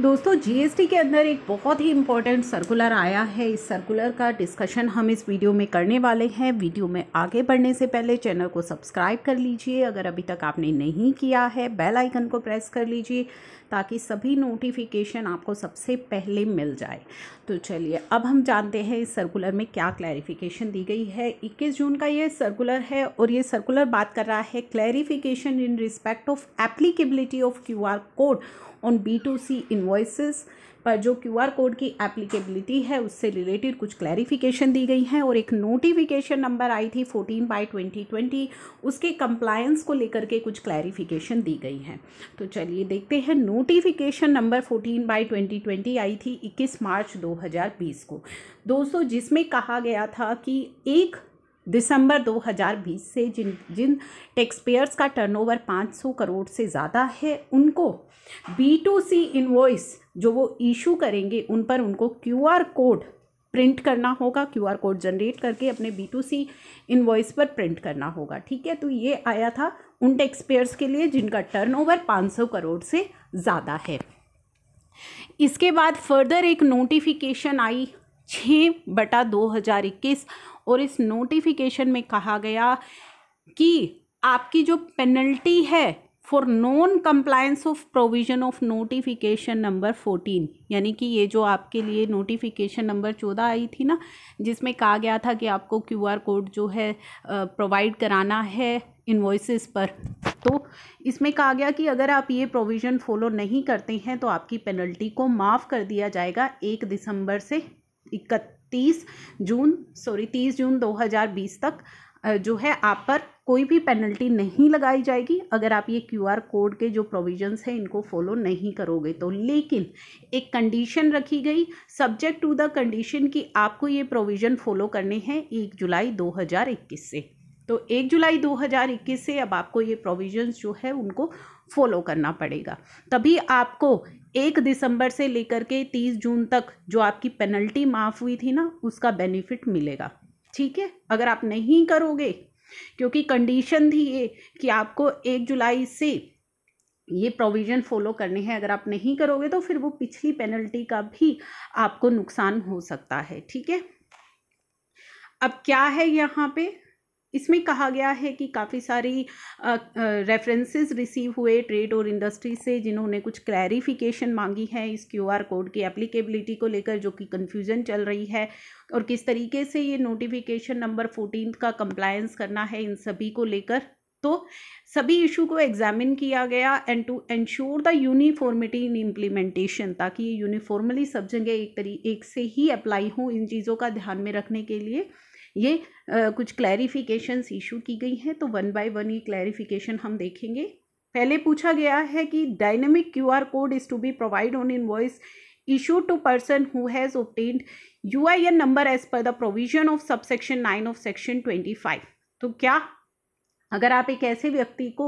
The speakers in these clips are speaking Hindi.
दोस्तों जीएसटी के अंदर एक बहुत ही इम्पोर्टेंट सर्कुलर आया है इस सर्कुलर का डिस्कशन हम इस वीडियो में करने वाले हैं वीडियो में आगे बढ़ने से पहले चैनल को सब्सक्राइब कर लीजिए अगर अभी तक आपने नहीं किया है बेल आइकन को प्रेस कर लीजिए ताकि सभी नोटिफिकेशन आपको सबसे पहले मिल जाए तो चलिए अब हम जानते हैं इस सर्कुलर में क्या क्लैरिफिकेशन दी गई है 21 जून का ये सर्कुलर है और ये सर्कुलर बात कर रहा है clarification in respect of applicability of Q code on B to C invoices पर जो क्यू आर कोड की एप्लीकेबिलिटी है उससे रिलेटेड कुछ क्लैरिफिकेशन दी गई हैं और एक नोटिफिकेशन नंबर आई थी फोर्टीन बाई ट्वेंटी ट्वेंटी उसके कंप्लायंस को लेकर के कुछ क्लैरिफिकेशन दी गई हैं तो चलिए देखते हैं notification number fourteen by twenty twenty आई थी इक्कीस मार्च दो हज़ार बीस को दोस्तों जिसमें कहा गया था कि एक दिसंबर 2020 से जिन जिन टैक्सपेयर्स का टर्नओवर 500 करोड़ से ज़्यादा है उनको बी टू सी इन्वॉइस जो वो इशू करेंगे उन पर उनको क्यू आर कोड प्रिंट करना होगा क्यू आर कोड जनरेट करके अपने बी टू सी इन्वॉइस पर प्रिंट करना होगा ठीक है तो ये आया था उन पेयर्स के लिए जिनका टर्नओवर 500 करोड़ से ज़्यादा है इसके बाद फर्दर एक नोटिफिकेशन आई छः बटा दो हज़ार इक्कीस और इस नोटिफिकेशन में कहा गया कि आपकी जो पेनल्टी है for non compliance of provision of notification number fourteen यानी कि ये जो आपके लिए नोटिफिकेशन नंबर चौदह आई थी ना जिसमें कहा गया था कि आपको क्यूआर कोड जो है प्रोवाइड कराना है इन्वॉइसेस पर तो इसमें कहा गया कि अगर आप ये प्रोविज़न फॉलो नहीं करते हैं तो आपकी पेनल्टी को माफ़ कर दिया जाएगा एक दिसंबर से इकतीस जून सॉरी तीस जून 2020 तक जो है आप पर कोई भी पेनल्टी नहीं लगाई जाएगी अगर आप ये क्यू आर कोड के जो प्रोविजंस हैं इनको फॉलो नहीं करोगे तो लेकिन एक कंडीशन रखी गई सब्जेक्ट टू द कंडीशन कि आपको ये प्रोविज़न फॉलो करने हैं एक जुलाई 2021 से तो एक जुलाई 2021 से अब आपको ये प्रोविजंस जो है उनको फॉलो करना पड़ेगा तभी आपको एक दिसंबर से लेकर के तीस जून तक जो आपकी पेनल्टी माफ़ हुई थी ना उसका बेनिफिट मिलेगा ठीक है अगर आप नहीं करोगे क्योंकि कंडीशन थी ये कि आपको एक जुलाई से ये प्रोविज़न फॉलो करने हैं अगर आप नहीं करोगे तो फिर वो पिछली पेनल्टी का भी आपको नुकसान हो सकता है ठीक है अब क्या है यहाँ पे इसमें कहा गया है कि काफ़ी सारी रेफरेंसेस रिसीव हुए ट्रेड और इंडस्ट्री से जिन्होंने कुछ क्लैरिफिकेशन मांगी है इस क्यूआर कोड की एप्लीकेबिलिटी को लेकर जो कि कन्फ्यूज़न चल रही है और किस तरीके से ये नोटिफिकेशन नंबर फोर्टीन का कंप्लायंस करना है इन सभी को लेकर तो सभी इशू को एग्जामिन किया गया and to ensure the uniformity in implementation ताकि ये यूनिफॉर्मली सब जगह एक तरी एक से ही अप्लाई हो इन चीज़ों का ध्यान में रखने के लिए ये आ, कुछ क्लैरिफिकेशंस इशू की गई हैं तो वन बाय वन ये क्लैरिफिकेशन हम देखेंगे पहले पूछा गया है कि dynamic Q R code is to be provide on invoice who has opted U I N number as per the provision of subsection nine of section twenty five तो क्या अगर आप एक ऐसे व्यक्ति को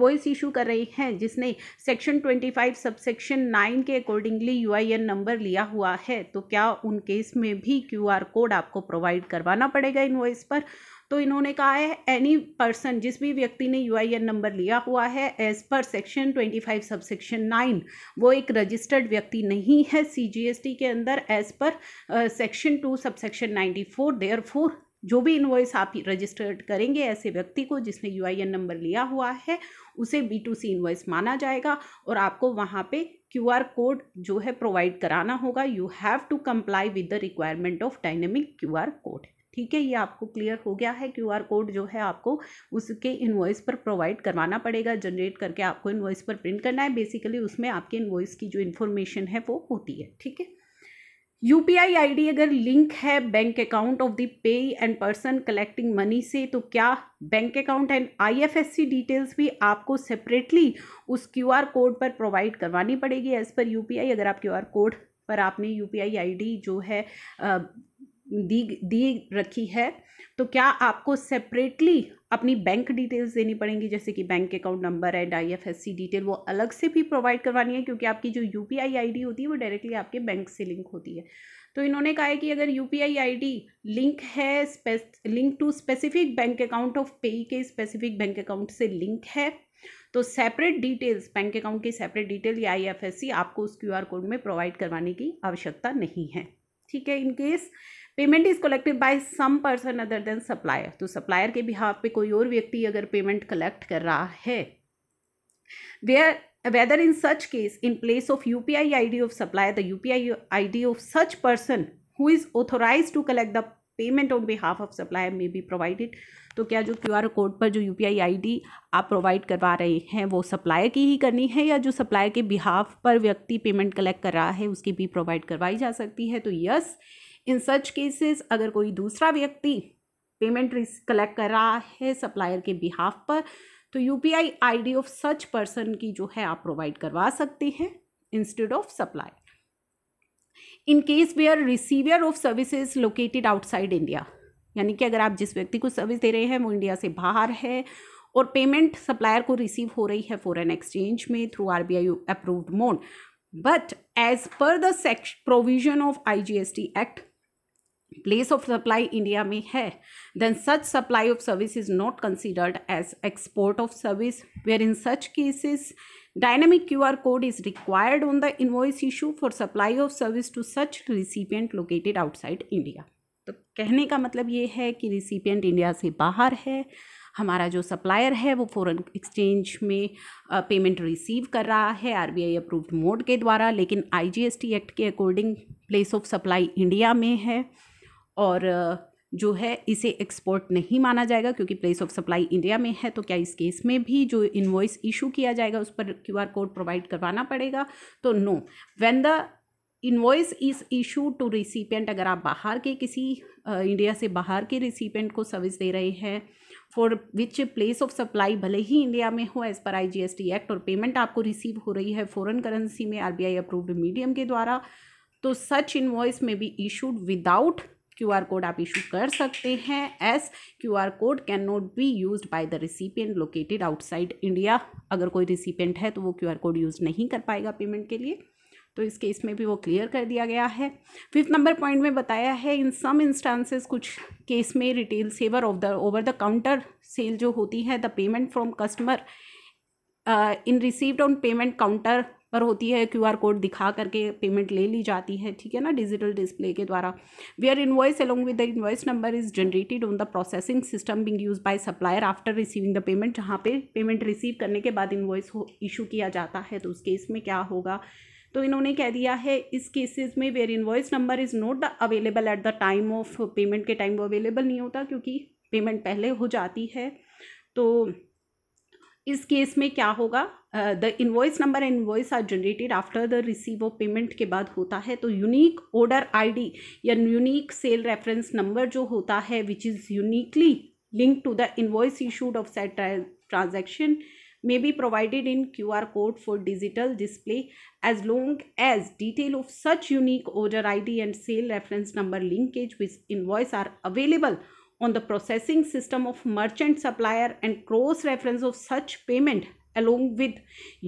वॉइस इशू कर रहे हैं जिसने सेक्शन 25 सब सेक्शन नाइन के अकॉर्डिंगली एन नंबर लिया हुआ है तो क्या उन केस में भी क्यूआर कोड आपको प्रोवाइड करवाना पड़ेगा वॉइस पर तो इन्होंने कहा है एनी पर्सन जिस भी व्यक्ति ने एन नंबर लिया हुआ है as per section 25 subsection nine वो एक रजिस्टर्ड व्यक्ति नहीं है टी के अंदर as per section two subsection ninety four therefore जो भी इन्वॉइस आप रजिस्टर्ड करेंगे ऐसे व्यक्ति को जिसने एन नंबर लिया हुआ है उसे बी टू सी इन्वॉइस माना जाएगा और आपको वहाँ पे क्यू आर कोड जो है प्रोवाइड कराना होगा you have to comply with the requirement of dynamic Q R code ठीक है ये आपको क्लियर हो गया है क्यू आर कोड जो है आपको उसके इन्वॉइस पर प्रोवाइड करवाना पड़ेगा जनरेट करके आपको इन्वॉइस पर प्रिंट करना है बेसिकली उसमें आपके इन्वॉइस की जो इन्फॉर्मेशन है वो होती है ठीक है U P I I D अगर लिंक है bank account of the payee and person collecting money से तो क्या bank account and I F S C details भी आपको सेपरेटली उस क्यू आर कोड पर प्रोवाइड करवानी पड़ेगी एज़ पर यू पी आई अगर आप क्यू आर कोड पर आपने U P I I D जो है दी दी रखी है तो क्या आपको सेपरेटली अपनी बैंक डिटेल्स देनी पड़ेंगी जैसे कि bank account number and I F S C detail वो अलग से भी प्रोवाइड करवानी है क्योंकि आपकी जो U P I I D होती है वो डायरेक्टली आपके बैंक से लिंक होती है तो इन्होंने कहा है कि अगर U P I I D link है link to specific bank account of payee के स्पेसिफिक बैंक अकाउंट से लिंक है तो सेपरेट डिटेल्स बैंक अकाउंट की सेपरेट डिटेल या आई एफ एस सी आपको उस क्यू आर कोड में प्रोवाइड करवाने की आवश्यकता नहीं है ठीक है in case payment is collected by some person other than supplier तो सप्लायर के बिहाफ पे कोई और व्यक्ति अगर पेमेंट कलेक्ट कर रहा है where whether in of U P I I D of supplier the U P I I D of such person who is authorised to collect the payment on behalf of supplier may be provided तो क्या जो क्यू आर कोड पर जो U P I I D आप प्रोवाइड करवा रहे हैं वो सप्लायर की ही करनी है या जो सप्लायर के बिहाफ पर व्यक्ति पेमेंट कलेक्ट कर रहा है उसकी भी प्रोवाइड करवाई जा सकती है तो yes yes, in such cases अगर कोई दूसरा व्यक्ति पेमेंट कलेक्ट कर रहा है सप्लायर के बिहाफ पर तो U P I I D of such person की जो है आप प्रोवाइड करवा सकते हैं instead of supplier in case are receiver of services located outside India यानी कि अगर आप जिस व्यक्ति को सर्विस दे रहे हैं वो इंडिया से बाहर है और पेमेंट सप्लायर को रिसीव हो रही है फॉरेन एक्सचेंज में through R B I approved mode but as per the provision of I G S T act place of supply India में है then such supply of service is not considered as export of service wherein such cases dynamic Q R code is required on the invoice issue for supply of service to such recipient located outside India तो कहने का मतलब ये है कि रिसिपियंट इंडिया से बाहर है हमारा जो सप्लायर है वो फॉरेन एक्सचेंज में पेमेंट रिसीव कर रहा है आरबीआई अप्रूव्ड मोड के द्वारा लेकिन आईजीएसटी एक्ट के according place of supply India में है और जो है इसे एक्सपोर्ट नहीं माना जाएगा क्योंकि प्लेस ऑफ सप्लाई इंडिया में है तो क्या इस केस में भी जो इन्वॉइस इशू किया जाएगा उस पर क्यू आर कोड प्रोवाइड करवाना पड़ेगा तो no when the invoice is issue to recipient अगर आप बाहर के किसी इंडिया से बाहर के रिसिपेंट को सर्विस दे रहे हैं for which place of supply भले ही इंडिया में हो as per I G S T act और पेमेंट आपको रिसीव हो रही है फ़ॉरन करेंसी में R B I approved medium के द्वारा तो such invoice may be issued without Q R code आप इशू कर सकते हैं as Q R code can not be used by the recipient located outside India अगर कोई रिसिपियंट है तो वो क्यू आर कोड यूज़ नहीं कर पाएगा पेमेंट के लिए तो इस केस में भी वो क्लियर कर दिया गया है फिफ्थ नंबर पॉइंट में बताया है इन सम इंस्टांसेस कुछ केस में retail saver of the over the counter sale जो होती है the payment from customer in received on payment counter पर होती है आर कोड दिखा करके पेमेंट ले ली जाती है ठीक है ना डिजिटल डिस्प्ले के द्वारा where invoice along with the invoice number is generated on the processing system being used by supplier after receiving the payment जहाँ पे पेमेंट रिसीव करने के बाद इन्वॉइस इशू किया जाता है तो उस केस में क्या होगा तो इन्होंने कह दिया है इस केसेस में where invoice number is not the available at the time of payment के टाइम वो अवेलेबल नहीं होता क्योंकि पेमेंट पहले हो जाती है तो इस केस में क्या होगा the invoice number and invoice are generated after the receive of payment के बाद होता है तो unique order ID या unique sale reference number जो होता है which is uniquely link to the invoice issued of set transaction may be provided in QR code for digital display as long as detail of such unique order ID and sale reference number linkage with invoice are available on the processing system of merchant supplier and cross reference of such payment with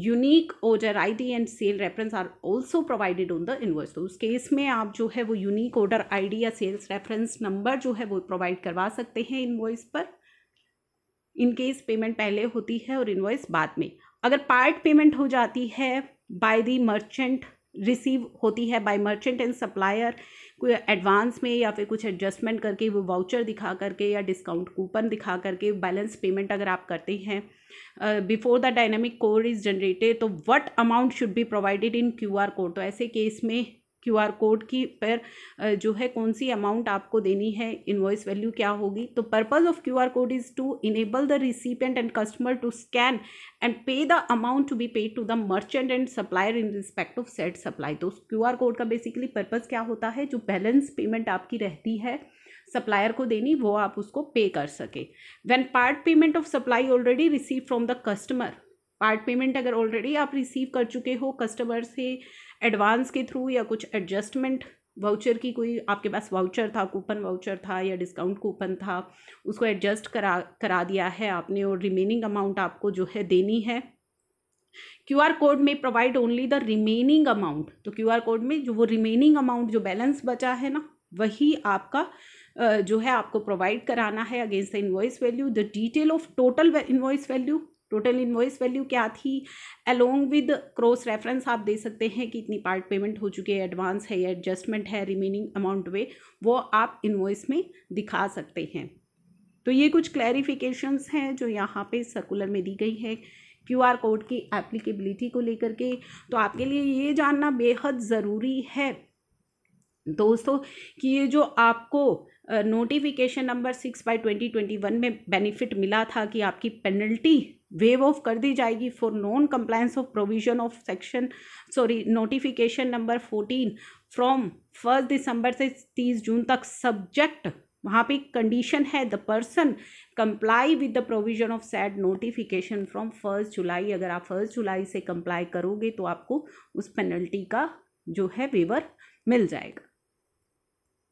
unique order I D and sale reference are also provided on the invoice. तो उस केस में आप जो है वो यूनिक ऑर्डर आई डी या सेल्स रेफरेंस नंबर जो है वो प्रोवाइड करवा सकते हैं इन इन्वॉइस पर इनकेस पेमेंट पहले होती है और इन इन्वॉइस बाद में अगर पार्ट पेमेंट हो जाती है बाय दी मर्चेंट रिसीव होती है बाय मर्चेंट एंड सप्लायर कोई एडवांस में या फिर कुछ एडजस्टमेंट करके वो वाउचर दिखा करके या डिस्काउंट कूपन दिखा करके बैलेंस पेमेंट अगर आप करते हैं before the dynamic code is generated तो what amount should be provided in Q R code तो ऐसे केस में क्यू आर कोड की पर जो है कौन सी अमाउंट आपको देनी है इन्वॉइस वैल्यू क्या होगी तो purpose of Q R code is to enable the recipient and customer to scan and pay the amount to be paid to the merchant and supplier in respect of set supply तो उस क्यू आर कोड का बेसिकली पर्पज़ क्या होता है जो बैलेंस पेमेंट आपकी रहती है सप्लायर को देनी वो आप उसको पे कर सके when part payment of supply already receive from the customer part payment अगर ऑलरेडी आप रिसीव कर चुके हो कस्टमर से एडवांस के थ्रू या कुछ एडजस्टमेंट वाउचर की कोई आपके पास वाउचर था कूपन वाउचर था या डिस्काउंट कूपन था उसको एडजस्ट करा करा दिया है आपने और रिमेनिंग अमाउंट आपको जो है देनी है क्यू आर कोड में provide only the remaining amount तो क्यू आर कोड में जो वो रिमेनिंग अमाउंट जो बैलेंस बचा है ना वही आपका जो है आपको प्रोवाइड कराना है against the invoice value the detail of total invoice value total invoice value क्या थी अलोंग विद क्रॉस रेफरेंस आप दे सकते हैं कि इतनी पार्ट पेमेंट हो चुकी है एडवांस है या एडजस्टमेंट है रिमेनिंग अमाउंट वे वो आप इन्वॉइस में दिखा सकते हैं तो ये कुछ क्लैरिफिकेशंस हैं जो यहाँ पे सर्कुलर में दी गई है क्यू आर कोड की एप्लीकेबिलिटी को लेकर के तो आपके लिए ये जानना बेहद ज़रूरी है दोस्तों कि ये जो आपको notification number six by twenty twenty one में बेनिफिट मिला था कि आपकी पेनल्टी वेव ऑफ कर दी जाएगी for non compliance of provision of section sorry notification number fourteen from first December से तीस जून तक सब्जेक्ट वहाँ पे कंडीशन है the person comply with the provision of said notification from first July अगर आप फर्स्ट जुलाई से कंप्लाई करोगे तो आपको उस पेनल्टी का जो है वेवर मिल जाएगा